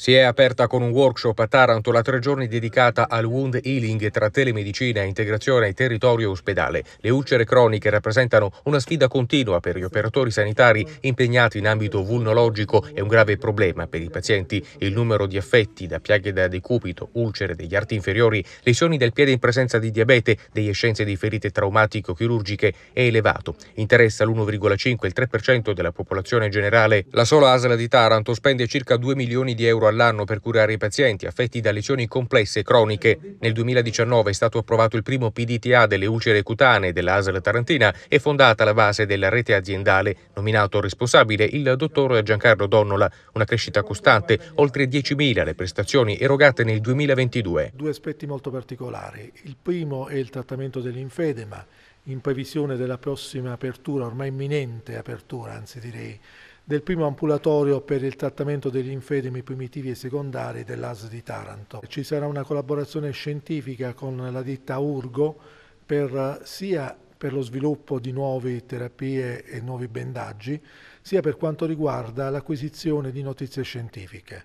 Si è aperta con un workshop a Taranto la tre giorni dedicata al wound healing tra telemedicina e integrazione ai territorio e ospedale. Le ulcere croniche rappresentano una sfida continua per gli operatori sanitari impegnati in ambito vulnologico e un grave problema per i pazienti. Il numero di affetti da piaghe da decupito, ulcere degli arti inferiori, lesioni del piede in presenza di diabete, degli escenze di ferite traumatico-chirurgiche è elevato. Interessa l'1,5 e il 3% della popolazione generale. La sola ASL di Taranto spende circa 2 milioni di euro all'anno per curare i pazienti affetti da lesioni complesse e croniche. Nel 2019 è stato approvato il primo PDTA delle ulcere cutanee dell'ASL Tarantina e fondata la base della rete aziendale, nominato responsabile il dottor Giancarlo Donnola. Una crescita costante, oltre 10.000 le prestazioni erogate nel 2022. Due aspetti molto particolari. Il primo è il trattamento dell'infedema in previsione della prossima apertura, ormai imminente apertura, anzi direi del primo ambulatorio per il trattamento degli infermi primitivi e secondari dell'AS di Taranto. Ci sarà una collaborazione scientifica con la ditta Urgo per sia per lo sviluppo di nuove terapie e nuovi bendaggi, sia per quanto riguarda l'acquisizione di notizie scientifiche.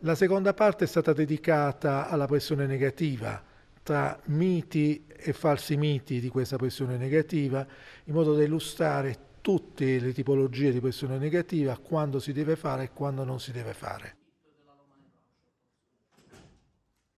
La seconda parte è stata dedicata alla pressione negativa, tra miti e falsi miti di questa pressione negativa, in modo da illustrare tutte le tipologie di pressione negativa, quando si deve fare e quando non si deve fare.